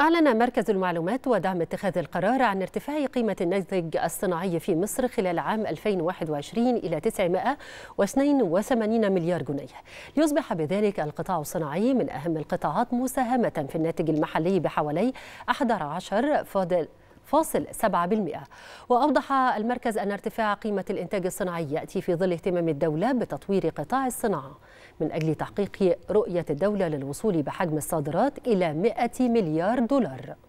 أعلن مركز المعلومات ودعم اتخاذ القرار عن ارتفاع قيمة الناتج الصناعي في مصر خلال عام 2021 إلى 982 مليار جنيه ليصبح بذلك القطاع الصناعي من أهم القطاعات مساهمة في الناتج المحلي بحوالي 11 فاضل 0.7% وأوضح المركز أن ارتفاع قيمة الإنتاج الصناعي يأتي في ظل اهتمام الدولة بتطوير قطاع الصناعة من أجل تحقيق رؤية الدولة للوصول بحجم الصادرات إلى 100 مليار دولار